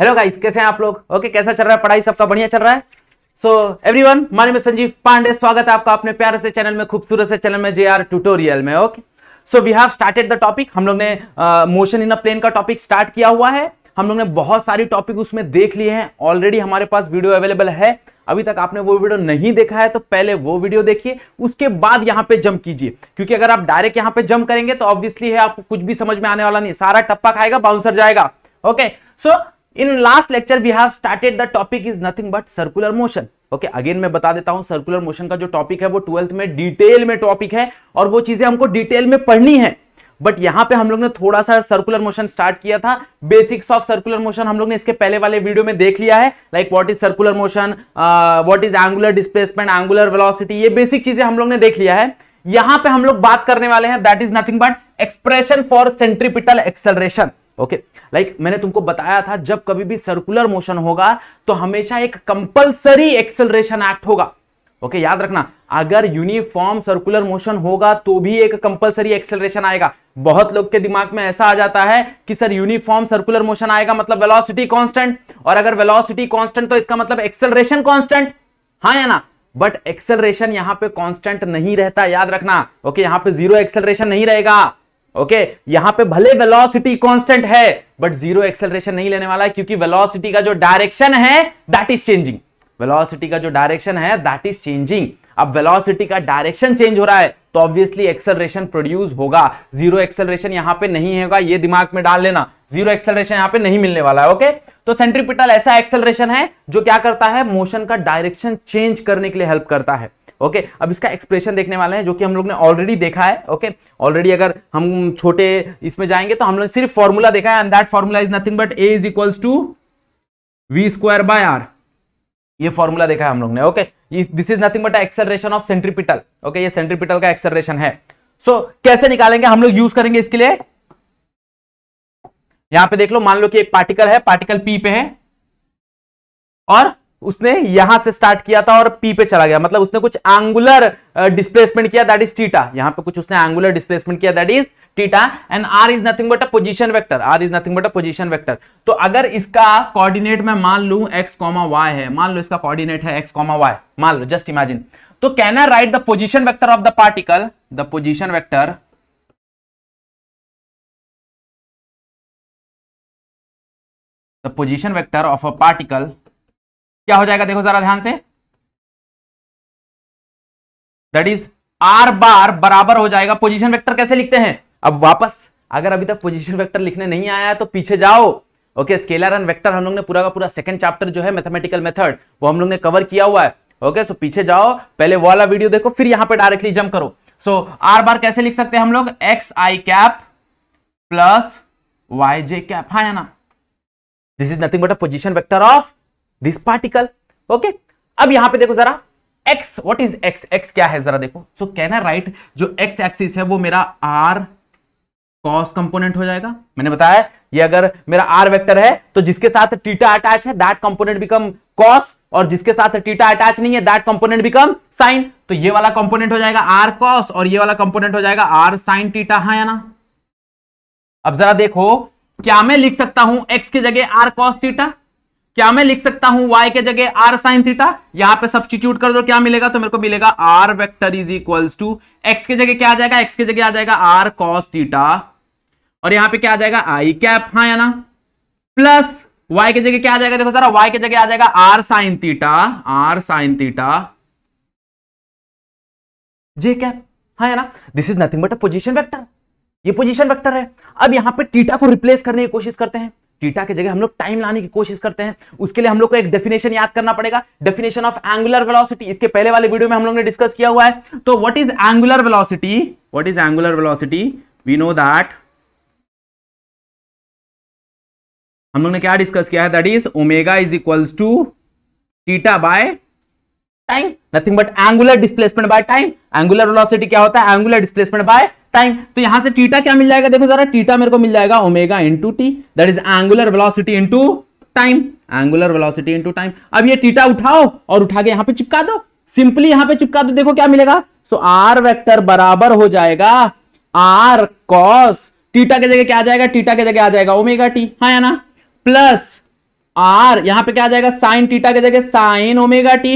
Hello guys कैसे हैं आप लोग ओके okay, कैसा चल रहा है पढ़ाई सबका बढ़िया चल रहा है सो एवरीवन माय में संजीव पांडे स्वागत है आपका अपने प्यारे से चैनल में खूबसूरत से चैनल में जे आर ट्यूटोरियल में okay so we have started the topic हम लोग ने मोशन इन अ प्लेन का टॉपिक स्टार्ट किया हुआ है हम लोग ने बहुत सारी टॉपिक उसमें देख लिए हैं ऑलरेडी हमारे पास वीडियो अवेलेबल है अभी तक आपने वो वीडियो नहीं देखा है तो पहले वो वीडियो देखिए उसके बाद यहाँ पे जम कीजिए क्योंकि अगर आप डायरेक्ट यहाँ पे जम करेंगे तो ऑब्वियसली है आपको कुछ भी समझ में आने वाला नहीं सारा टप्पा खाएगा बाउंसर जाएगा okay so in last lecture we have started the topic is nothing but circular motion okay again मैं बता देता हूं सर्कुलर मोशन का जो टॉपिक है वो ट्वेल्थ में डिटेल में टॉपिक है और वो चीजें हमको डिटेल में पढ़नी है बट यहां पे हम लोग ने थोड़ा सा सर्कुलर मोशन स्टार्ट किया था बेसिक्स ऑफ सर्कुलर मोशन हम लोग ने इसके पहले वाले वीडियो में देख लिया है like what is circular motion what is angular displacement angular velocity ये बेसिक चीजें हम लोग ने देख लिया है यहां पे हम लोग बात करने वाले हैं that is nothing but expression for centripetal acceleration okay okay. Like like मैंने तुमको बताया था जब कभी भी सर्कुलर मोशन होगा तो हमेशा एक कंपलसरी एक्सेलरेशन एक्ट होगा ओके okay, याद रखना अगर यूनिफॉर्म सर्कुलर मोशन होगा तो भी एक कंपलसरी एक्सेलरेशन आएगा बहुत लोग के दिमाग में ऐसा आ जाता है कि सर यूनिफॉर्म सर्कुलर मोशन आएगा मतलब वेलोसिटी कांस्टेंट और अगर वेलोसिटी कांस्टेंट तो इसका मतलब एक्सेलरेशन कांस्टेंट हाँ या ना बट एक्सेलरेशन यहां पे कांस्टेंट नहीं रहता याद रखना ओके okay, यहां पे जीरो एक्सेलरेशन नहीं रहेगा ओके यहां पे भले वेलोसिटी कांस्टेंट है बट जीरो एक्सेलरेशन नहीं लेने वाला है क्योंकि वेलोसिटी का जो डायरेक्शन है दैट इज चेंजिंग वेलोसिटी का जो डायरेक्शन है दैट इज चेंजिंग अब वेलोसिटी का डायरेक्शन चेंज हो रहा है तो ऑब्वियसली एक्सेलरेशन प्रोड्यूस होगा जीरो एक्सेलरेशन यहां पे नहीं होगा ये दिमाग में डाल लेना जीरो एक्सेलरेशन यहां पे नहीं मिलने वाला है ओके तो सेंट्रीपिटल ऐसा एक्सेलरेशन है जो क्या करता है मोशन का डायरेक्शन चेंज करने के लिए हेल्प करता है ओके अब इसका एक्सप्रेशन देखने वाले हैं जो कि हम लोग ने ऑलरेडी देखा है ओके ऑलरेडी अगर हम छोटे इसमें जाएंगे तो हम लोग सिर्फ फॉर्मूला देखा है and that formula is nothing but a is equals to v square by r ये फॉर्मूला देखा है हम लोग ने okay this is nothing but acceleration of centripetal okay ये सेंट्रीपिटल का एक्सेलरेशन है सो so, कैसे निकालेंगे हम लोग यूज करेंगे इसके लिए यहां पे देख लो मान लो कि एक पार्टिकल है पार्टिकल पी पे है और उसने यहां से स्टार्ट किया था और पी पे चला गया मतलब उसने कुछ एंगुलर डिस्प्लेसमेंट uh, किया दैट इज टीटा यहां पे कुछ उसने एंगुलर डिस्प्लेसमेंट किया that is theta and r is nothing but a position vector r is nothing but a position vector तो अगर इसका कोऑर्डिनेट मैं मान लू एक्स कॉमा वाई है मान लो इसका कोऑर्डिनेट है एक्स कॉमा वाई मान लो जस्ट इमेजिन तो can I write the position vector of the particle the position vector the position vector of a particle क्या हो जाएगा देखो जरा ध्यान से दैट इज आर बार बराबर हो जाएगा पोजिशन वेक्टर कैसे लिखते हैं अब वापस अगर अभी तक पोजिशन वैक्टर लिखने नहीं आया तो पीछे जाओ ओके स्केलर एंड वेक्टर हम लोग ने पूरा का पूरा सेकंड चैप्टर जो है मैथमेटिकल मेथड वो हम लोग ने कवर किया हुआ है ओके सो पीछे जाओ पहले वाला वीडियो देखो फिर यहां पे डायरेक्टली जम करो सो आर बार कैसे लिख सकते हैं हम लोग x i cap plus y j cap हाँ ना this is nothing but a position vector of this particle okay अब यहां पे देखो जरा x what is x x क्या है जरा देखो सो कैन आई राइट जो x एक्सिस है वो मेरा आर कॉस कंपोनेंट हो जाएगा मैंने बताया ये अगर मेरा आर वेक्टर है तो जिसके साथ टीटा अटैच है दैट कंपोनेंट बिकम cos और जिसके साथ टीटा अटैच नहीं है दैट कंपोनेंट बिकम साइन तो ये वाला कंपोनेंट हो जाएगा आर कॉस और ये वाला कंपोनेंट हो जाएगा आर साइन टीटा है या ना अब जरा देखो क्या मैं लिख सकता हूं एक्स की जगह आर कॉस टीटा क्या मैं लिख सकता हूं y के जगह r साइन थीटा यहां पे सब्सटीट्यूट कर दो क्या मिलेगा तो मेरे को मिलेगा r vector is equals to x के जगह क्या आ जाएगा x के जगह आ जाएगा r cos थीटा और यहां पे क्या आ जाएगा i कैप हाँ या ना प्लस y के जगह क्या आ जाएगा देखो जरा y के जगह आ जाएगा r sine theta r sine theta j cap हाँ या ना this is nothing but a position vector ये पोजिशन वैक्टर है अब यहां पे टीटा को रिप्लेस करने की कोशिश करते हैं टीटा के जगह हम लोग टाइम लाने की कोशिश करते हैं उसके लिए हम लोग को एक डेफिनेशन याद करना पड़ेगा डेफिनेशन ऑफ एंगुलर वेलोसिटी इसके पहले वाले वीडियो में हम लोग ने डिस्कस किया हुआ है तो what is angular velocity what is angular velocity we know that हम लोग ने क्या डिस्कस किया है that is omega is equals to theta by time nothing but angular displacement by time angular velocity क्या होता है एंगुलर डिस्प्लेसमेंट बाय टाइम तो यहां से टीटा क्या मिल जाएगा देखो जरा टीटा मेरे को मिल जाएगा omega into t that is angular velocity into time angular velocity into time अब ये टीटा उठाओ और उठा के यहां पे चिपका दो सिंपली यहां पे चिपका दो देखो क्या मिलेगा सो आर वेक्टर बराबर हो जाएगा आर कॉस टीटा के जगह क्या आ जाएगा टीटा के जगह आ जाएगा ओमेगा टी हाँ या ना प्लस आर यहां पे क्या आ जाएगा साइन टीटा के जगह sine omega t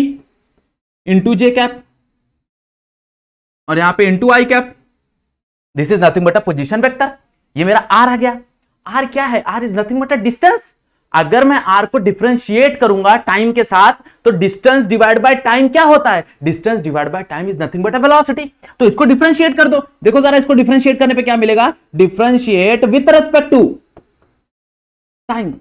into j cap और यहां पे into i cap this is nothing but a position vector ये मेरा आर आ गया आर क्या है r is nothing but a distance अगर मैं आर को डिफ्रेंशिएट करूंगा टाइम के साथ तो डिस्टेंस डिवाइड बाय टाइम क्या होता है distance divide by time is nothing but a velocity तो इसको डिफ्रेंशिएट कर दो देखो जरा इसको डिफ्रेंशिएट करने पे क्या मिलेगा differentiate with respect to time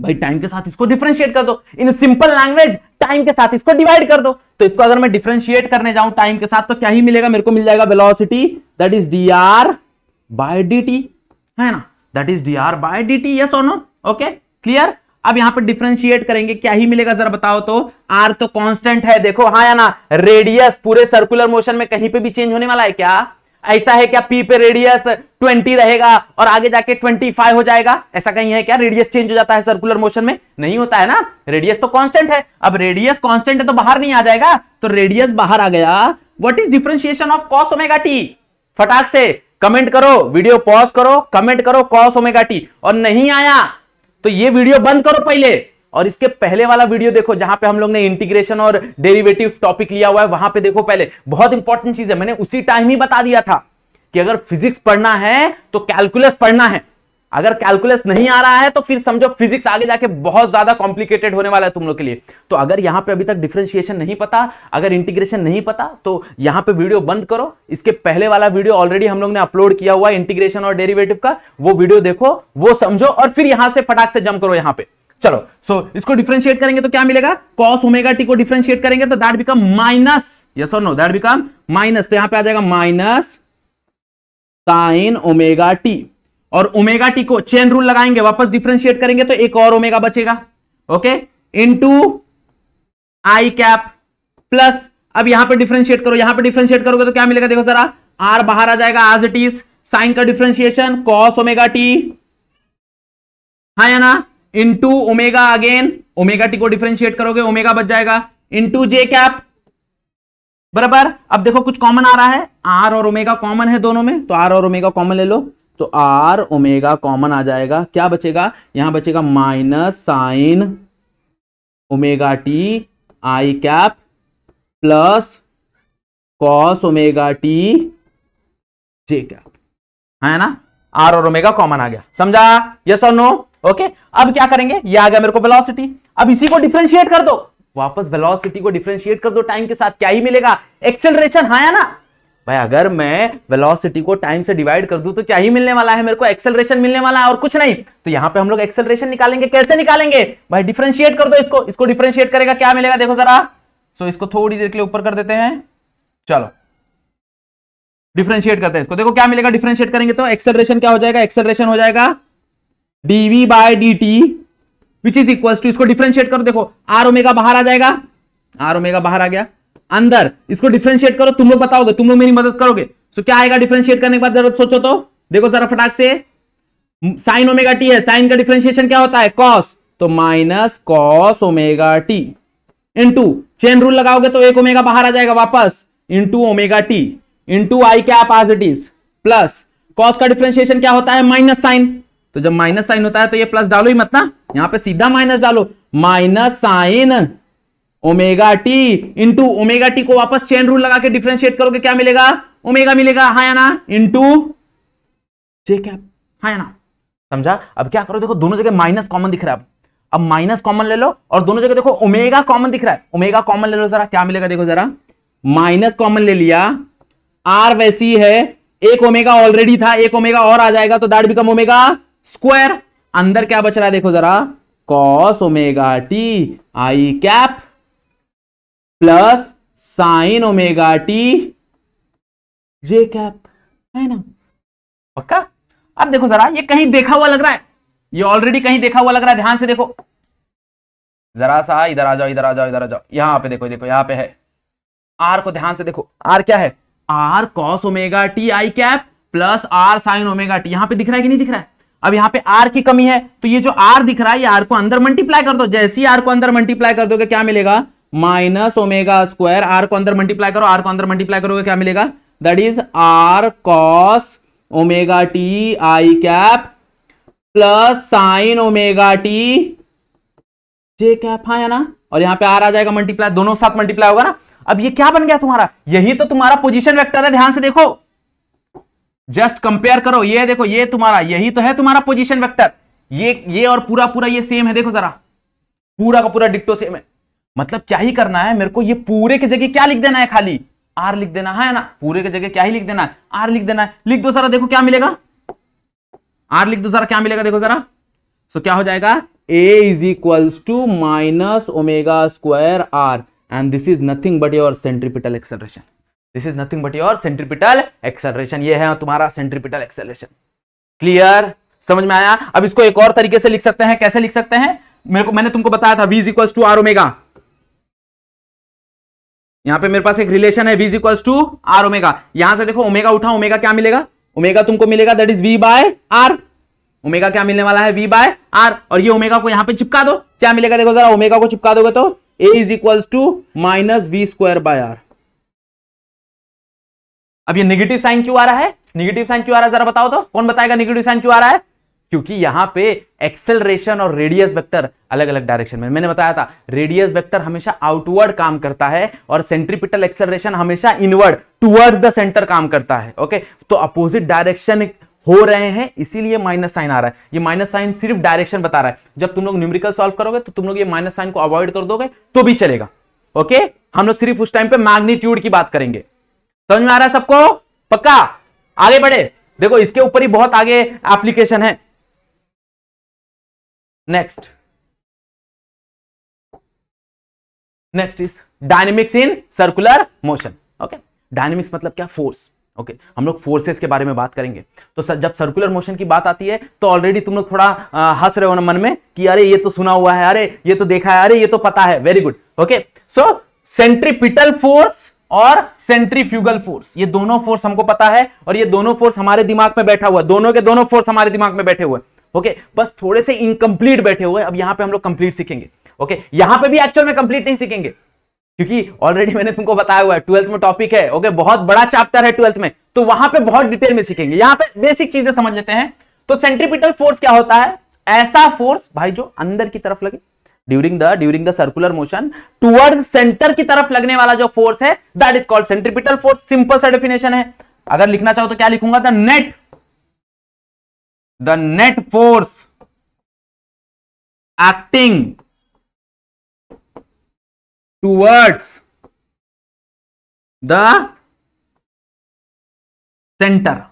भाई टाइम के साथ इसको डिफ्रेंशिएट कर दो इन सिंपल लैंग्वेज टाइम के साथ इसको डिवाइड कर दो तो इसको अगर मैं डिफ्रेंशिएट करने जाऊं टाइम के साथ तो क्या ही मिलेगा मेरे को मिल जाएगा velocity that is d r by d t है ना that is d r by d t yes और नो ओके क्लियर अब यहां पर डिफ्रेंशिएट करेंगे क्या ही मिलेगा जरा बताओ तो आर तो कॉन्स्टेंट है देखो हाँ या ना रेडियस पूरे सर्कुलर मोशन में कहीं पे भी चेंज होने वाला है क्या ऐसा है क्या पी पे रेडियस 20 रहेगा और आगे जाके 25 हो जाएगा ऐसा कहीं है क्या रेडियस चेंज हो जाता है सर्कुलर मोशन में नहीं होता है ना रेडियस तो कांस्टेंट है अब रेडियस कांस्टेंट है तो बाहर नहीं आ जाएगा तो रेडियस बाहर आ गया what is differentiation of cos omega t फटाक से कमेंट करो वीडियो पॉज करो कमेंट करो कॉस ओमेगा टी और नहीं आया तो ये वीडियो बंद करो पहले और इसके पहले वाला वीडियो देखो जहां पे हम लोग ने इंटीग्रेशन और डेरिवेटिव टॉपिक लिया हुआ है वहां पे देखो पहले बहुत इंपॉर्टेंट चीज है मैंने उसी टाइम ही बता दिया था कि अगर फिजिक्स पढ़ना है तो कैलकुलस पढ़ना है अगर कैलकुलस नहीं आ रहा है तो फिर समझो फिजिक्स आगे जाके बहुत ज्यादा कॉम्प्लिकेटेड होने वाला है तुम लोग के लिए तो अगर यहां पे अभी तक डिफ्रेंशिएशन नहीं पता अगर इंटीग्रेशन नहीं पता तो यहां पे वीडियो बंद करो इसके पहले वाला वीडियो ऑलरेडी हम लोग ने अपलोड किया हुआ इंटीग्रेशन और डेरिवेटिव का वो वीडियो देखो वो समझो और फिर यहां से फटाक से जम करो यहां पर चलो सो so, इसको डिफ्रेंशिएट करेंगे तो क्या मिलेगा कॉस ओमेगा टी को डिफ्रेंशिएट करेंगे तो दैट बिकम माइनस यस और नो दैट बिकम माइनस तो यहां पे आ जाएगा माइनस साइन ओमेगा टी और ओमेगा टी को चेन रूल लगाएंगे वापस डिफ्रेंशिएट करेंगे तो एक और ओमेगा बचेगा okay into i cap plus अब यहां पर डिफ्रेंशिएट करो यहां पर डिफ्रेंशिएट करोगे तो क्या मिलेगा देखो जरा आर बाहर आ जाएगा एज इट इज साइन का डिफ्रेंशिएशन कॉस ओमेगा टी हाँ या ना into omega again omega t को डिफ्रेंशिएट करोगे ओमेगा बच जाएगा इंटू जे कैप बराबर अब देखो कुछ कॉमन आ रहा है आर और ओमेगा कॉमन है दोनों में तो आर और ओमेगा कॉमन ले लो तो आर ओमेगा कॉमन आ जाएगा क्या बचेगा यहां बचेगा minus sine omega t i cap plus cos omega t j cap है ना आर और ओमेगा कॉमन आ गया समझा यस और नो ओके अब क्या करेंगे ये आ गया मेरे को वेलोसिटी अब इसी को डिफ्रेंशिएट कर दो वापस वेलोसिटी को डिफ्रेंशिएट कर दो टाइम के साथ क्या ही मिलेगा एक्सेलरेशन हाँ या ना भाई अगर मैं वेलोसिटी को टाइम से डिवाइड कर दूं तो क्या ही मिलने वाला है मेरे को एक्सेलरेशन मिलने वाला है और कुछ नहीं तो यहां पे हम लोग एक्सेलरेशन निकालेंगे कैसे निकालेंगे भाई डिफ्रेंशिएट कर दो इसको इसको डिफ्रेंशिएट करेगा क्या मिलेगा देखो जरा सो इसको थोड़ी देर के लिए ऊपर कर देते हैं चलो डिफ्रेंशिएट करते हैं इसको देखो क्या मिलेगा डिफ्रेंशिएट करेंगे तो एक्सेलरेशन क्या हो जाएगा एक्सेलरेशन हो जाएगा d v by d t which is equal to इसको डिफ्रेंशिएट करो देखो आर ओमेगा बाहर आ जाएगा आर ओमेगा बाहर आ गया अंदर इसको डिफ्रेंशिएट करो तुम लोग बताओगे तुम लोग मेरी मदद करोगे सो क्या आएगा डिफ्रेंशिएट करने के बाद जरूरत सोचो तो देखो जरा फटाक से साइन ओमेगा टी है साइन का डिफ्रेंशिएशन क्या होता है कॉस तो minus cos omega t into chain rule लगाओगे तो एक ओमेगा बाहर आ जाएगा वापस into omega t into i क्या पॉजिटिव प्लस कॉस का डिफ्रेंशिएशन क्या होता है माइनस साइन तो जब माइनस साइन होता है तो ये प्लस डालो ही मत ना यहां पे सीधा माइनस डालो minus sine omega t into omega t को वापस चेन रूल लगा के डिफ्रेंशिएट करोगे क्या मिलेगा ओमेगा मिलेगा हा या ना इंटू जे कैप हाँ या ना समझा अब क्या करो देखो दोनों जगह माइनस कॉमन दिख रहा है अब माइनस कॉमन ले लो और दोनों जगह देखो ओमेगा कॉमन दिख रहा है ओमेगा कॉमन ले लो जरा क्या मिलेगा देखो जरा माइनस कॉमन ले लिया आर वैसी है एक ओमेगा ऑलरेडी था एक ओमेगा और आ जाएगा तो दैट बिकम ओमेगा स्क्वायर अंदर क्या बच रहा है देखो जरा cos omega t i cap plus sine omega t j cap है ना पक्का अब देखो जरा ये कहीं देखा हुआ लग रहा है ये ऑलरेडी कहीं देखा हुआ लग रहा है ध्यान से देखो जरा सा इधर आ जाओ इधर आ जाओ इधर आ जाओ यहां पे देखो देखो यहां पे है आर को ध्यान से देखो आर क्या है r cos omega t i cap plus r sine omega t यहां पे दिख रहा है कि नहीं दिख रहा है अब यहाँ पे आर की कमी है तो ये जो आर दिख रहा है ये आर को अंदर मल्टीप्लाई कर दो जैसे ही आर को अंदर मल्टीप्लाई कर दोगे क्या मिलेगा माइनस ओमेगा स्क्वायर आर को अंदर मल्टीप्लाई करो आर को अंदर मल्टीप्लाई करोगे क्या मिलेगा that is r cos omega t i cap plus sine omega t j cap हाँ या ना और यहां पे आर आ जाएगा मल्टीप्लाई दोनों साथ मल्टीप्लाई होगा ना अब ये क्या बन गया तुम्हारा यही तो तुम्हारा पोजीशन वेक्टर है ध्यान से देखो जस्ट कंपेयर करो ये देखो ये तुम्हारा यही तो है तुम्हारा पोजीशन वेक्टर ये ये और पूरा पूरा ये सेम है देखो जरा पूरा का पूरा डिक्टो सेम है मतलब क्या ही करना है मेरे को ये पूरे की जगह क्या लिख देना है खाली आर लिख देना है हाँ ना पूरे की जगह क्या ही लिख देना है आर लिख देना है लिख दो जरा देखो क्या मिलेगा आर लिख दो जरा क्या मिलेगा देखो जरा सो क्या हो जाएगा a is equals to minus omega square r and this is nothing but your centripetal acceleration this is nothing but your centripetal acceleration ये है तुम्हारा सेंट्रीपिटल एक्सेलरेशन क्लियर समझ में आया अब इसको एक और तरीके से लिख सकते हैं कैसे लिख सकते हैं मेरे को मैंने तुमको बताया था v is equals to R omega यहां पे मेरे पास एक रिलेशन है v is equals to R omega यहां से देखो ओमेगा उठा ओमेगा क्या मिलेगा ओमेगा तुमको मिलेगा that is v by R omega क्या मिलने वाला है v बाय आर और ये ओमेगा को यहां पे चिपका दो क्या मिलेगा देखो जरा ओमेगा को चिपका दोगे तो a is equals to minus V square by R अब ये निगेटिव साइन क्यों आ रहा है निगेटिव साइन क्यों आ रहा है जरा बताओ तो कौन बताएगा निगेटिव साइन क्यों आ रहा है क्योंकि यहां पे एक्सेलरेशन और रेडियस वेक्टर अलग अलग डायरेक्शन में मैंने बताया था रेडियस वेक्टर हमेशा आउटवर्ड काम करता है और सेंट्रीपिटल एक्सेलरेशन हमेशा इनवर्ड टुवर्ड द सेंटर काम करता है ओके तो अपोजिट डायरेक्शन हो रहे हैं इसीलिए माइनस साइन आ रहा है ये माइनस साइन सिर्फ डायरेक्शन बता रहा है जब तुम लोग न्यूमरिकल सॉल्व करोगे तो तुम लोग ये माइनस साइन को अवॉइड कर दोगे तो भी चलेगा ओके हम लोग सिर्फ उस टाइम पे मैग्नीट्यूड की बात करेंगे समझ में आ रहा है सबको पक्का आगे बढ़े देखो इसके ऊपर ही बहुत आगे एप्लीकेशन है next next is dynamics in circular motion okay dynamics मतलब क्या फोर्स ओके okay, हम लोग फोर्सेस के बारे में बात करेंगे तो सर, जब सर्कुलर मोशन की बात आती है तो ऑलरेडी तुम लोग थोड़ा हंस रहे हो ना मन में कि अरे ये तो सुना हुआ है अरे ये तो देखा है अरे ये तो पता है very good okay so centripetal force और सेंट्रीफ्यूगल फोर्स ये दोनों फोर्स हमको पता है और ये दोनों फोर्स हमारे दिमाग में बैठा हुआ है दोनों के दोनों फोर्स हमारे दिमाग में बैठे हुए ओके बस थोड़े से इनकम्प्लीट बैठे हुए अब यहां पे हम लोग कंप्लीट सीखेंगे ओके यहां पे भी एक्चुअल में कंप्लीट नहीं सीखेंगे क्योंकि ऑलरेडी मैंने तुमको बताया हुआ है ट्वेल्थ में टॉपिक है ओके बहुत बड़ा चैप्टर है ट्वेल्थ में तो वहां पे बहुत डिटेल में सीखेंगे यहां पे बेसिक चीजें समझ लेते हैं तो सेंट्रीपिटल फोर्स क्या होता है ऐसा फोर्स भाई जो अंदर की तरफ लगे during the during the circular motion toward centre की तरफ लगने वाला जो फोर्स है that is called centripetal force simple सा डेफिनेशन है अगर लिखना चाहो तो क्या लिखूंगा the net the net force acting towards the centre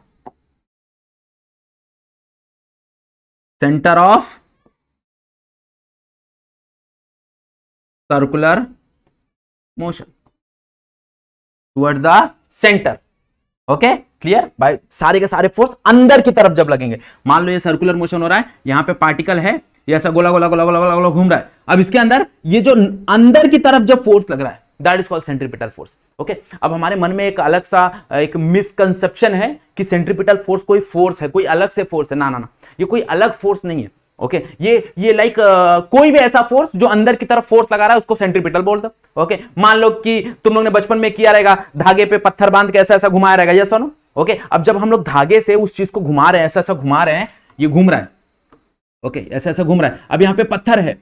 centre of circular motion toward the centre okay clear भाई सारे के सारे फोर्स अंदर की तरफ जब लगेंगे मान लो ये सर्कुलर मोशन हो रहा है यहां पे पार्टिकल है ये ऐसा गोला गोला गोला गोला गोला गोला घूम रहा है अब इसके अंदर ये जो अंदर की तरफ जो फोर्स लग रहा है that is called centripetal force okay अब हमारे मन में एक अलग सा एक मिसकंसेप्शन है कि सेंट्रीपिटल फोर्स कोई फोर्स है कोई अलग से फोर्स है ना ना ना ये कोई अलग फोर्स नहीं है ओके ये ये लाइक uh, कोई भी ऐसा फोर्स जो अंदर की तरफ फोर्स लगा रहा है उसको सेंट्रीपिटल बोल दो ओके मान लो कि तुम लोग ने बचपन में किया रहेगा धागे पे पत्थर बांध के ऐसा ऐसा घुमाया रहेगा यस सोनो ओके अब जब हम लोग धागे से उस चीज को घुमा रहे हैं ऐसा ऐसा घुमा रहे हैं ये घूम रहा है ओके ऐसा ऐसा घूम रहा है अब यहां पर पत्थर है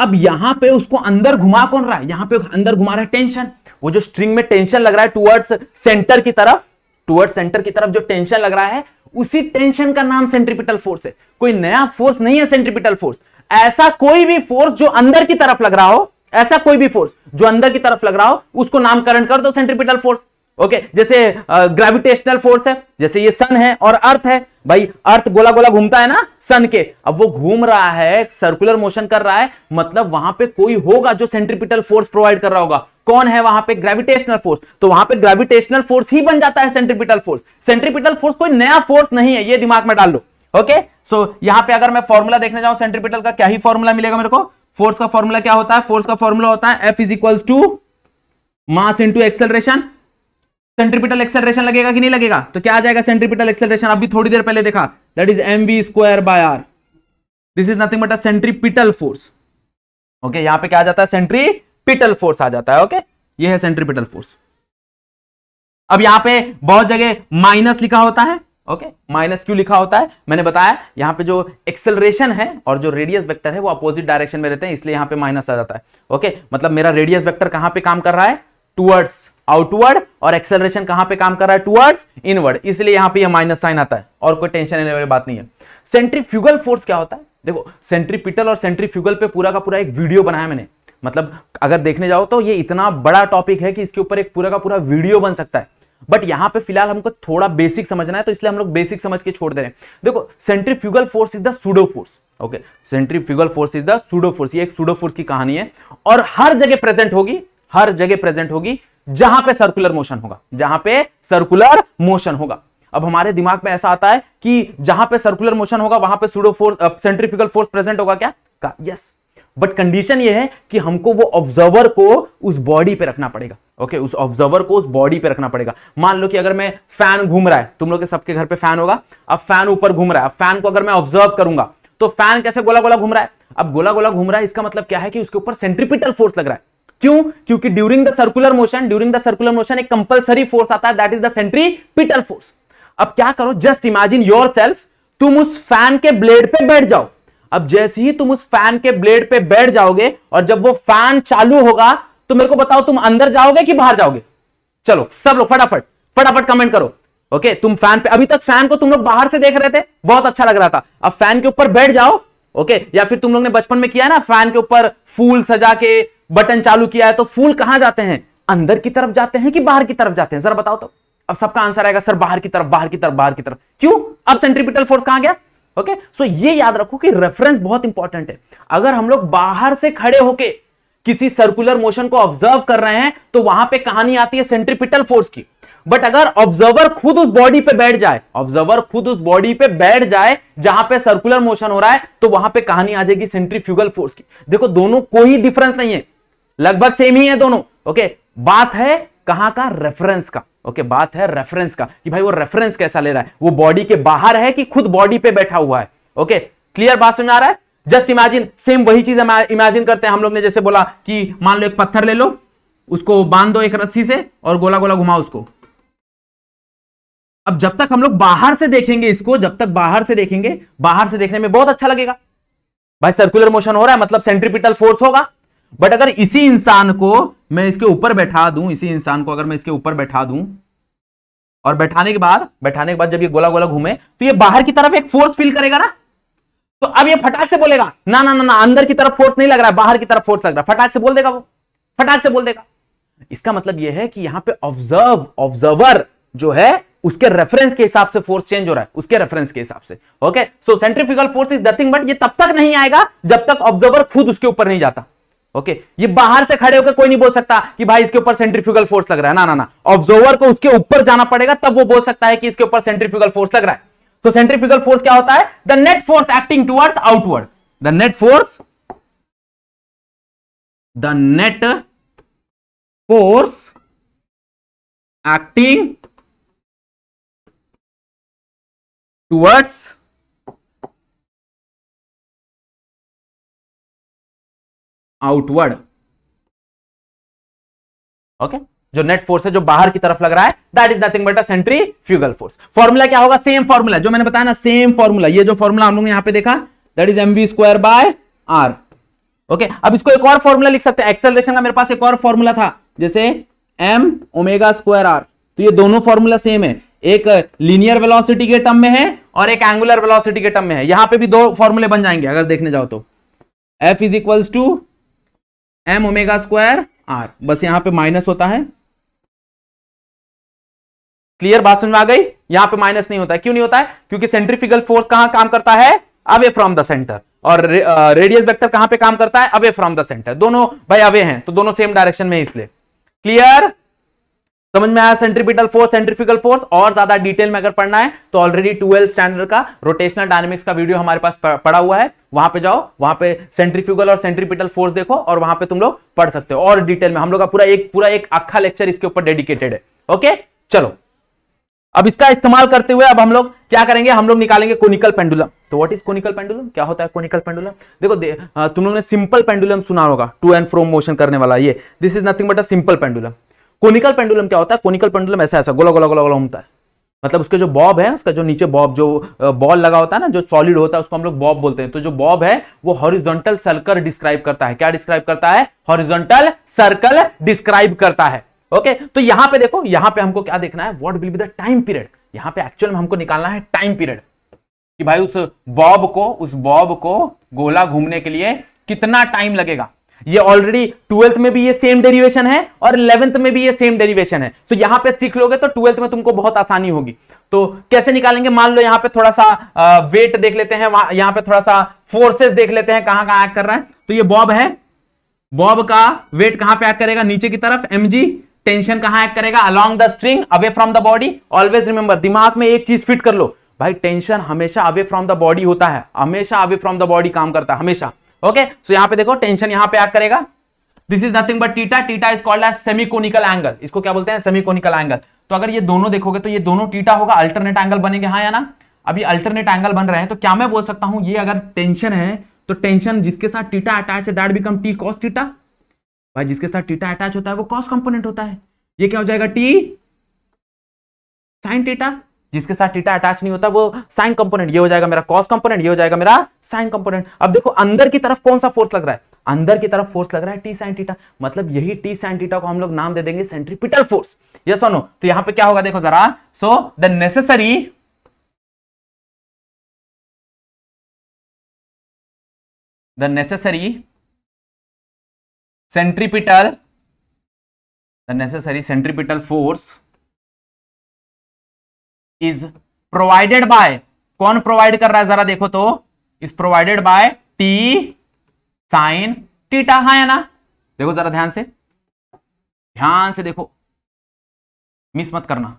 अब यहां पे उसको अंदर घुमा कौन रहा है यहां पे अंदर घुमा रहा है टेंशन वो जो स्ट्रिंग में टेंशन लग रहा है टुवर्ड्स सेंटर की तरफ टुवर्ड्स सेंटर की तरफ जो टेंशन लग रहा है उसी टेंशन का नाम सेंट्रीपिटल फोर्स है कोई नया फोर्स नहीं है सेंट्रीपिटल फोर्स ऐसा कोई भी फोर्स जो अंदर की तरफ लग रहा हो ऐसा कोई भी फोर्स जो अंदर की तरफ लग रहा हो उसको नामकरण कर दो सेंट्रीपिटल फोर्स ओके जैसे ग्रेविटेशनल फोर्स है जैसे ये सन है और अर्थ है भाई अर्थ गोला गोला घूमता है ना सन के अब वो घूम रहा है सर्कुलर मोशन कर रहा है मतलब वहां पे कोई होगा जो सेंट्रीपिटल फोर्स प्रोवाइड कर रहा होगा कौन है वहां पे ग्रेविटेशनल फोर्स तो वहां पे ग्रेविटेशनल फोर्स ही बन जाता है सेंट्रीपिटल फोर्स सेंट्रीपिटल फोर्स कोई नया फोर्स नहीं है ये दिमाग में डाल लो ओके सो यहां पे अगर मैं फॉर्मूला देखने जाऊं सेंट्रीपिटल का क्या ही फॉर्मूला मिलेगा मेरे को फोर्स का फॉर्मूला क्या होता है फोर्स का फॉर्मूला होता है F is equals to mass into acceleration centripetal acceleration लगेगा कि नहीं लगेगा तो क्या आ जाएगा सेंट्रीपिटल एक्सेलरेशन अभी थोड़ी देर पहले देखा that is M V square by R this is nothing but a centripetal force okay यहां पे क्या आ जाता है सेंट्री सेंट्रीपिटल फोर्स आ जाता है ओके ये है सेंट्रीपिटल फोर्स अब यहां पे बहुत जगह माइनस लिखा होता है ओके माइनस क्यों लिखा होता है मैंने बताया यहां पे जो एक्सेलरेशन है और जो रेडियस वेक्टर है वो अपोजिट डायरेक्शन में रहते हैं इसलिए यहां पे माइनस आ जाता है ओके मतलब मेरा रेडियस वेक्टर कहां पे काम कर रहा है टूवर्ड्स आउटवर्ड और एक्सेलरेशन कहां पे काम कर रहा है टूवर्ड्स इनवर्ड इसलिए यहां पर यह माइनस साइन आता है और कोई टेंशन लेने वाली बात नहीं है सेंट्रीफ्यूगल फोर्स क्या होता है देखो सेंट्रीपिटल और सेंट्रीफ्यूगल पे पूरा का पूरा एक वीडियो बनाया मैंने मतलब अगर देखने जाओ तो ये इतना बड़ा टॉपिक है कि इसके ऊपर एक पूरा का पूरा वीडियो बन सकता है बट यहां पे फिलहाल हमको थोड़ा बेसिक समझना है तो इसलिए हम लोग बेसिक समझ के छोड़ दे रहे हैं देखो centrifugal force is the pseudo force okay centrifugal force is the pseudo force ये एक सुडो फोर्स की कहानी है और हर जगह प्रेजेंट होगी हर जगह प्रेजेंट होगी जहां पे सर्कुलर मोशन होगा जहां पे सर्कुलर मोशन होगा अब हमारे दिमाग में ऐसा आता है कि जहां पे सर्कुलर मोशन होगा वहां पे pseudo force centrifugal force present होगा क्या यस बट कंडीशन ये है कि हमको वो ऑब्जर्वर को उस बॉडी पे रखना पड़ेगा ओके okay, उस ऑब्जर्वर को उस बॉडी पे रखना पड़ेगा मान लो कि अगर मैं फैन घूम रहा है तुम लोग के सबके घर पे फैन होगा अब फैन ऊपर घूम रहा है फैन को अगर मैं ऑब्जर्व करूंगा तो फैन कैसे गोला गोला घूम रहा है अब गोला गोला घूम रहा है इसका मतलब क्या है कि उसके ऊपर सेंट्रीपिटल फोर्स लग रहा है क्यों क्योंकि during the circular motion during the circular motion एक कंपलसरी फोर्स आता है that is the centripetal force अब क्या करो जस्ट इमेजिन योर तुम उस फैन के ब्लेड पे बैठ जाओ अब जैसे ही तुम उस फैन के ब्लेड पे बैठ जाओगे और जब वो फैन चालू होगा तो मेरे को बताओ तुम अंदर जाओगे कि बाहर जाओगे चलो सब लोग फटाफट फटाफट कमेंट करो ओके तुम फैन पे अभी तक फैन को तुम लोग बाहर से देख रहे थे बहुत अच्छा लग रहा था अब फैन के ऊपर बैठ जाओ ओके या फिर तुम लोग ने बचपन में किया ना फैन के ऊपर फूल सजा के बटन चालू किया है तो फूल कहां जाते हैं अंदर की तरफ जाते हैं कि बाहर की तरफ जाते हैं सर बताओ तो अब सबका आंसर आएगा सर बाहर की तरफ बाहर की तरफ बाहर की तरफ क्यों अब सेंट्रीपिटल फोर्स कहां गया ओके सो ये याद रखो कि रेफरेंस बहुत इंपॉर्टेंट है अगर हम लोग बाहर से खड़े होके किसी सर्कुलर मोशन को ऑब्जर्व कर रहे हैं तो वहां पे कहानी आती है सेंट्रीपिटल फोर्स की बट अगर ऑब्जर्वर खुद उस बॉडी पे बैठ जाए ऑब्जर्वर खुद उस बॉडी पे बैठ जाए जहां पे सर्कुलर मोशन हो रहा है तो वहां पे कहानी आ जाएगी सेंट्रीफ्यूगल फोर्स की देखो दोनों कोई डिफरेंस नहीं है लगभग सेम ही है दोनों ओके बात है कहां का रेफरेंस का ओके okay, बात है रेफरेंस का कि भाई वो रेफरेंस कैसा ले रहा है वो बॉडी के बाहर है कि खुद बॉडी पे बैठा हुआ है ओके क्लियर बात समझ आ रहा है जस्ट इमेजिन सेम वही चीज हम इमेजिन करते हैं हम लोग ने जैसे बोला कि मान लो एक पत्थर ले लो उसको बांध दो एक रस्सी से और गोला गोला घुमाओ उसको अब जब तक हम लोग बाहर से देखेंगे इसको जब तक बाहर से देखेंगे बाहर से देखने में बहुत अच्छा लगेगा भाई सर्कुलर मोशन हो रहा है मतलब सेंट्रीपिटल फोर्स होगा बट अगर इसी इंसान को मैं इसके ऊपर बैठा दूं इसी इंसान को अगर मैं इसके ऊपर बैठा दूं और बैठाने के बाद बैठाने के बाद जब ये गोला गोला घूमे तो ये बाहर की तरफ एक फोर्स फील करेगा ना तो अब ये फटाक से बोलेगा ना ना ना ना अंदर की तरफ फोर्स नहीं लग रहा है बाहर की तरफ फोर्स लग रहा है फटाक से बोल देगा वो फटाक से बोल देगा इसका मतलब यह है कि यहां पे ऑब्जर्व ऑब्जर्वर जो है उसके रेफरेंस के हिसाब से फोर्स चेंज हो रहा है उसके रेफरेंस के हिसाब से okay so centrifugal force is nothing but ये तब तक नहीं आएगा जब तक ऑब्जर्वर खुद उसके ऊपर नहीं जाता ओके ये बाहर से खड़े होकर कोई नहीं बोल सकता कि भाई इसके ऊपर सेंट्रीफ्यूगल फोर्स लग रहा है ना ना ना ऑब्जर्वर को उसके ऊपर जाना पड़ेगा तब वो बोल सकता है कि इसके ऊपर सेंट्रीफ्यूगल फोर्स लग रहा है तो सेंट्रीफ्यूगल फोर्स क्या होता है the net force acting towards outward the net force the net force acting towards outward okay जो नेट फोर्स है जो बाहर की तरफ लग रहा है that is nothing but a centrifugal force formula क्या होगा सेम फॉर्मूला जो मैंने बताया ना सेम फॉर्मूला ये जो फॉर्मूला हम लोग यहां पे देखा that is M V square by R okay अब इसको एक और फॉर्मूला लिख सकते हैं एक्सेलरेशन का मेरे पास एक और फॉर्मूला था जैसे एम ओमेगा स्क्वायर आर तो ये दोनों फॉर्मूला सेम है एक लीनियर वेलोसिटी के टर्म में है और एक एंगुलर वेलोसिटी के टर्म में है यहां पे भी दो फॉर्मूले बन जाएंगे अगर देखने जाओ तो F is equals to M omega square R बस यहां पे माइनस होता है क्लियर बात समझ में आ गई यहां पे माइनस नहीं होता है क्यों नहीं होता है क्योंकि सेंट्रीफिकल फोर्स कहां काम करता है अवे फ्रॉम द सेंटर और रेडियस वेक्टर कहां पे काम करता है अवे फ्रॉम द सेंटर दोनों भाई अवे हैं तो दोनों सेम डायरेक्शन में इसलिए क्लियर समझ में आया सेंट्रीपिटल फोर्स सेंट्रीफिकल फोर्स और ज्यादा डिटेल में अगर पढ़ना है तो ऑलरेडी ट्वेल्थ स्टैंडर्ड का रोटेशनल डायनेमिक्स का वीडियो हमारे पास पड़ा हुआ है वहां पे जाओ वहां पे सेंट्रीफ्यूगल और सेंट्रीपिटल फोर्स देखो और वहां पे तुम लोग पढ़ सकते हो और डिटेल में हम लोग का पूरा एक पूरा एक अखा लेक्चर इसके ऊपर डेडिकेटेड है ओके चलो अब इसका इस्तेमाल करते हुए अब हम लोग क्या करेंगे हम लोग निकालेंगे कोनिकल पेंडुलम तो व्हाट इज कोनिकल पेंडुलम क्या होता है कोनिकल पेंडुलम देखो दे, तुम लोगों ने सिंपल पेंडुलम सुना होगा टू एंड फ्रो मोशन करने वाला ये this is nothing but a simple pendulum conical pendulum क्या होता है कोनिकल पेंडुलम ऐसा ऐसा गोला गोला गोला गोला घूमता है मतलब उसके जो बॉब है उसका जो नीचे बॉब जो बॉल लगा होता है ना जो सॉलिड होता है उसको हम लोग बॉब बोलते हैं तो जो बॉब है वो हॉरिजॉन्टल सर्कल डिस्क्राइब करता है क्या डिस्क्राइब करता है हॉरिजॉन्टल सर्कल डिस्क्राइब करता है ओके तो यहां पे देखो यहां पे हमको क्या देखना है what will be the time period यहां पे एक्चुअल में हमको निकालना है टाइम पीरियड कि भाई उस बॉब को उस बॉब को गोला घूमने के लिए कितना टाइम लगेगा ये ऑलरेडी ट्वेल्थ में भी ये सेम डेरिवेशन है और इलेवंथ में भी ये सेम डेरिवेशन है तो यहां पे सीख लोगे तो ट्वेल्थ में तुमको बहुत आसानी होगी तो कैसे निकालेंगे मान लो यहां पे थोड़ा सा वेट देख लेते हैं यहां पे थोड़ा सा फोर्सेस देख लेते हैं कहां कहां एक्ट कर रहे हैं तो ये बॉब है बॉब का वेट कहां पे एक्ट करेगा नीचे की तरफ एम टेंशन कहां एक्ट करेगा along the string away from the body always remember दिमाग में एक चीज फिट कर लो भाई टेंशन हमेशा अवे फ्रॉम द बॉडी होता है हमेशा अवे फ्रॉम द बॉडी काम करता है हमेशा ओके सो यहां पे देखो टेंशन यहां पे एक्ट करेगा this is nothing but theta theta is called as semiconical angle इसको क्या बोलते हैं सेमिकोनिकल एंगल तो अगर ये दोनों देखोगे तो ये दोनों टीटा होगा अल्टरनेट एंगल बनेंगे हाँ या ना अभी अल्टरनेट एंगल बन रहे हैं तो क्या मैं बोल सकता हूं ये अगर टेंशन है तो टेंशन जिसके साथ टीटा अटैच है that become T cos theta भाई जिसके साथ टीटा अटैच होता है वो कॉस कंपोनेंट होता है ये क्या हो जाएगा टी साइन टीटा जिसके साथ टीटा अटैच नहीं होता वो साइन कंपोनेंट ये हो जाएगा मेरा कॉस कंपोनेंट ये हो जाएगा मेरा साइन कंपोनेंट अब देखो अंदर की तरफ कौन सा फोर्स लग रहा है अंदर की तरफ फोर्स लग रहा है टी साइन टीटा मतलब यही टी साइन टीटा को हम लोग नाम दे देंगे सेंट्रीपिटल फोर्स ये सोनो तो यहां पर क्या होगा देखो जरा so the necessary the necessary centripetal the necessary centripetal force is provided by कौन प्रोवाइड कर रहा है जरा देखो तो is provided by T sine theta हा है ना देखो जरा ध्यान से ध्यान से देखो मिस मत करना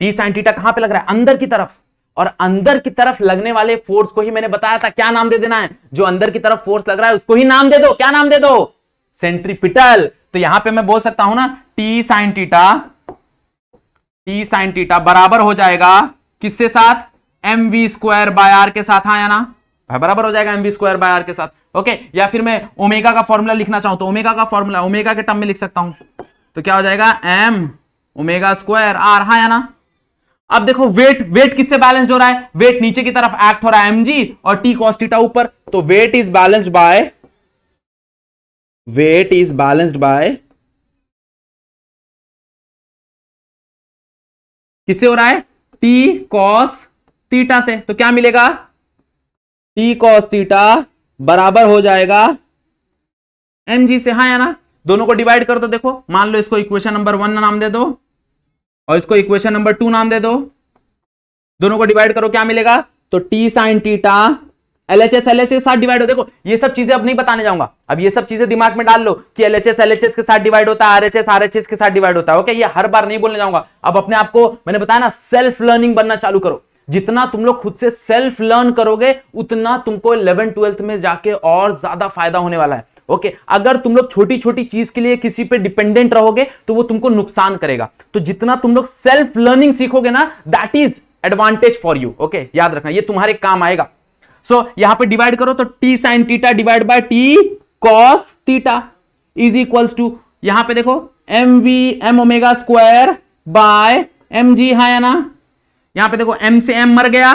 टी साइन टीटा कहां पे लग रहा है अंदर की तरफ और अंदर की तरफ लगने वाले फोर्स को ही मैंने बताया था क्या नाम दे देना है जो अंदर की तरफ फोर्स लग रहा है उसको ही नाम दे दो क्या नाम दे दो सेंट्रीपिटल तो यहां पे मैं बोल सकता हूं ना टी साइन टीटा ई साइन टीटा बराबर हो जाएगा किससे साथ M V square by R के साथ आया हाँ ना हाँ, बराबर हो जाएगा M V square by R के साथ ओके या फिर मैं ओमेगा का फॉर्मूला लिखना चाहूं तो ओमेगा का फॉर्मूला ओमेगा के टर्म में लिख सकता हूं तो क्या हो जाएगा एम ओमेगा स्क्वायर आर या ना अब देखो वेट वेट किससे बैलेंस हो रहा है वेट नीचे की तरफ एक्ट हो रहा है एमजी और टी कॉस्टिटा ऊपर तो weight is balanced by weight is balanced by किससे हो रहा है टी कॉस टीटा से तो क्या मिलेगा टी कॉस टीटा बराबर हो जाएगा एम जी से हाँ या ना दोनों को डिवाइड कर दो देखो मान लो इसको इक्वेशन नंबर वन नाम दे दो और इसको इक्वेशन नंबर टू नाम दे दो दोनों को डिवाइड करो क्या मिलेगा तो T sine theta LHS LHS के साथ डिवाइड हो देखो ये सब चीजें अब नहीं बताने जाऊंगा अब ये सब चीजें दिमाग में डाल लो कि एलएचएस एलएचएस के साथ डिवाइड होता है आरएचएस आरएचएस के साथ डिवाइड होता है ओके ये हर बार नहीं बोलने जाऊंगा अब अपने आप को मैंने बताया ना सेल्फ लर्निंग बनना चालू करो जितना तुम लोग खुद से सेल्फ लर्न करोगे उतना तुमको इलेवन ट्वेल्थ में जाके और ज्यादा फायदा होने वाला है ओके okay, अगर तुम लोग छोटी छोटी चीज के लिए किसी पे डिपेंडेंट रहोगे तो वो तुमको नुकसान करेगा तो जितना तुम लोग सेल्फ लर्निंग सीखोगे ना that is advantage for you okay याद रखना ये तुम्हारे काम आएगा सो so, यहां पे डिवाइड करो तो T sine theta divide by T cos theta is equals to यहां पे देखो M V M omega square by M G हा ना यहां पे देखो एम से एम मर गया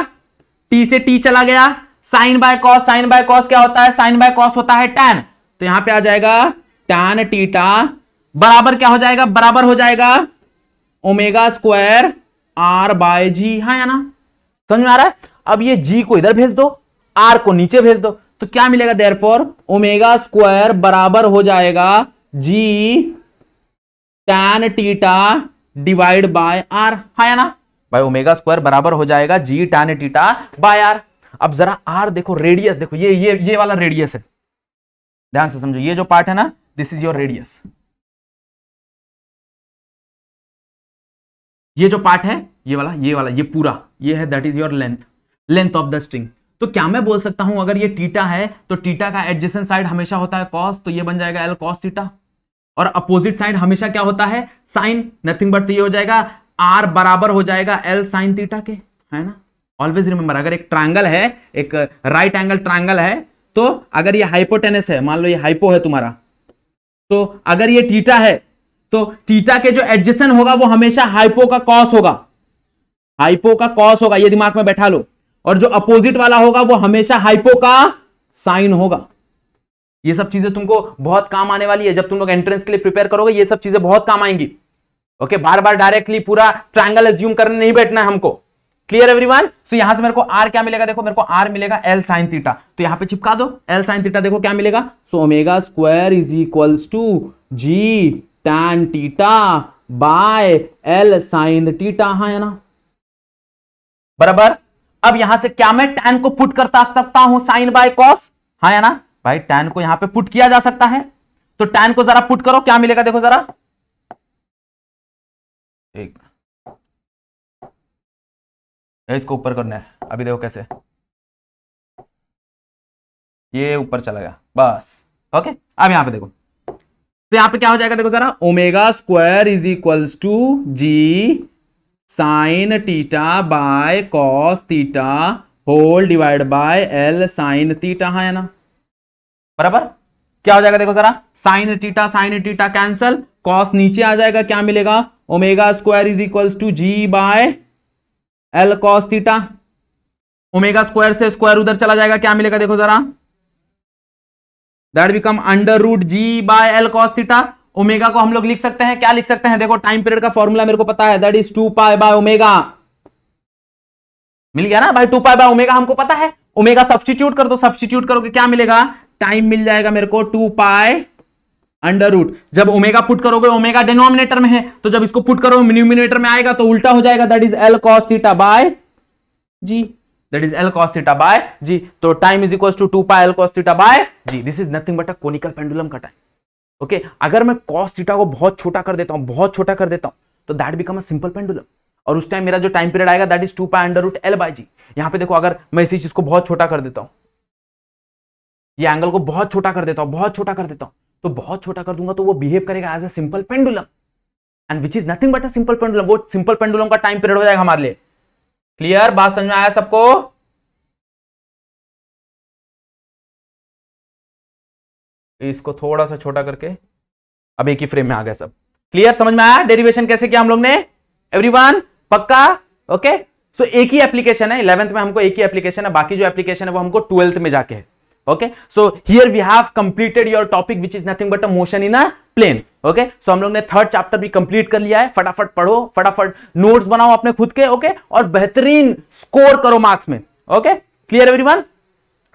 टी से टी चला गया sine by cos sine by cos क्या होता है साइन बाय कॉस होता है टेन तो यहां पर आ जाएगा टेन टीटा बराबर क्या हो जाएगा बराबर हो जाएगा omega square R by G हाँ या ना समझ में आ रहा है अब ये जी को इधर भेज दो आर को नीचे भेज दो तो क्या मिलेगा देर फॉर ओमेगा स्क्वायर बराबर हो जाएगा G tan theta divide by R हा ना भाई ओमेगा स्क्वायर बराबर हो जाएगा G tan theta by R अब जरा आर देखो रेडियस देखो ये ये ये वाला रेडियस है ध्यान से समझो ये जो पार्ट है ना दिस इज योर रेडियस ये जो पार्ट है ये वाला ये वाला ये पूरा ये है that is your length length of the string तो क्या मैं बोल सकता हूं अगर ये टीटा है तो टीटा का एडजेसेंट साइड हमेशा होता है कॉस तो ये बन जाएगा एल कॉस टीटा और अपोजिट साइड हमेशा क्या होता है साइन नथिंग बट ये हो जाएगा आर बराबर हो जाएगा एल साइन टीटा के है ना ऑलवेज रिमेंबर अगर एक ट्राइंगल है एक राइट एंगल ट्राइंगल है तो अगर ये हाइपोटेनस है मान लो ये हाइपो है तुम्हारा तो अगर ये टीटा है तो टीटा के जो एडजेसन होगा वो हमेशा हाइपो का कॉस होगा हाइपो का कॉस होगा ये दिमाग में बैठा लो और जो अपोजिट वाला होगा वो हमेशा हाइपो का साइन होगा ये सब चीजें तुमको बहुत काम आने वाली है जब तुम लोग एंट्रेंस के लिए प्रिपेयर करोगे ये सब चीजें बहुत काम आएंगी ओके बार बार डायरेक्टली पूरा ट्राइंगल एज्यूम करने नहीं बैठना है हमको क्लियर एवरीवन सो यहां से मेरे को आर क्या मिलेगा देखो मेरे को आर मिलेगा एल साइन थीटा तो यहां पे चिपका दो एल साइन थीटा देखो क्या मिलेगा so omega square is equals to G tan theta by L sine theta हाँ है ना बराबर अब यहां से क्या मैं टैन को पुट करता सकता हूं साइन बाय कॉस हाँ या ना भाई टैन को यहां पे पुट किया जा सकता है तो टैन को जरा पुट करो क्या मिलेगा देखो जरा एक इसको ऊपर करना है अभी देखो कैसे ये ऊपर चला गया बस ओके अब यहां पे देखो तो यहां पे क्या हो जाएगा देखो जरा omega square is equals to G sine theta by cos theta whole divide by L sine theta है ना बराबर क्या हो जाएगा देखो जरा sine theta sine theta cancel cos नीचे आ जाएगा क्या मिलेगा omega square is equal to G by L cos theta omega square से स्क्वायर उधर चला जाएगा क्या मिलेगा देखो जरा that become under root G by L cos theta omega को हम लोग लिख सकते हैं क्या लिख सकते हैं देखो टाइम पीरियड का फॉर्मूला मेरे को पता है that is two pi by omega मिल गया ना भाई टू पाई बाय ओमेगा हमको पता है ओमेगा सब्सटीट्यूट कर दो सब्सटीट्यूट करोगे क्या मिलेगा टाइम मिल जाएगा मेरे को टू पाई अंडर रूट जब ओमेगा पुट करोगे ओमेगा डिनोमिनेटर में है तो जब इसको पुट करोगे न्यूमिनेटर में आएगा तो उल्टा हो जाएगा that is L cos theta by G that is L cos theta by G तो time is equal to two pi L cos theta by G this is nothing but a conical pendulum का time okay अगर मैं cos theta को बहुत छोटा कर देता हूँ बहुत छोटा कर देता हूँ तो that become a simple pendulum और उस टाइम मेरा जो टाइम पीरियड आएगा that is two pi under root L by G यहाँ पे देखो अगर मैं इसी चीज को बहुत छोटा कर देता हूँ ये एंगल को बहुत छोटा कर देता हूँ बहुत छोटा कर देता हूँ तो बहुत छोटा कर दूंगा तो वो बिहेव करेगा as a simple pendulum and which is nothing but a simple pendulum वो सिंपल पेंडुलम का टाइम पीरियड हो जाएगा हमारे लिए क्लियर बात समझ में आया सबको इसको थोड़ा सा छोटा करके अब एक ही फ्रेम में आ गया सब क्लियर समझ में आया डेरिवेशन कैसे किया हम लोग ने एवरीवन पक्का ओके सो एक ही एप्लीकेशन है इलेवेंथ में हमको एक ही एप्लीकेशन है बाकी जो एप्लीकेशन है वो हमको ट्वेल्थ में जाके है so here we have have your topic which is is nothing but a motion in a okay so हम लोग ने थर्ड चैप्टर भी कंप्लीट कर लिया है फटाफट पढ़ो फटाफट नोट्स बनाओ अपने खुद के ओके okay? और बेहतरीन स्कोर करो मार्क्स में ओके क्लियर एवरीवन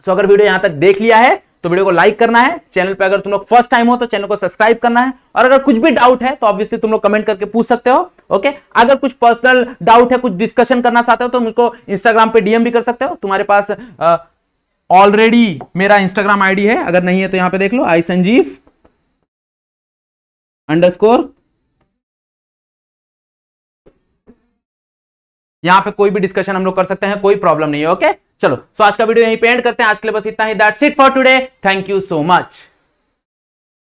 सो अगर वीडियो यहां तक देख लिया है तो वीडियो को लाइक करना है चैनल पे अगर तुम लोग फर्स्ट टाइम हो तो चैनल को सब्सक्राइब करना है और अगर कुछ भी डाउट है तो ऑब्वियसली तुम लोग कमेंट करके पूछ सकते हो ओके अगर कुछ पर्सनल डाउट है कुछ डिस्कशन करना चाहते हो तो मुझको इंस्टाग्राम पे डीएम भी कर सकते हो तुम्हारे पास ऑलरेडी मेरा इंस्टाग्राम आईडी है अगर नहीं है तो यहां पे देख लो आई संजीव अंडरस्कोर यहाँ पे कोई भी डिस्कशन हम लोग कर सकते हैं कोई प्रॉब्लम नहीं है ओके चलो सो आज का वीडियो यहीं पे एंड करते हैं आज के लिए बस इतना ही that's it for today thank you so much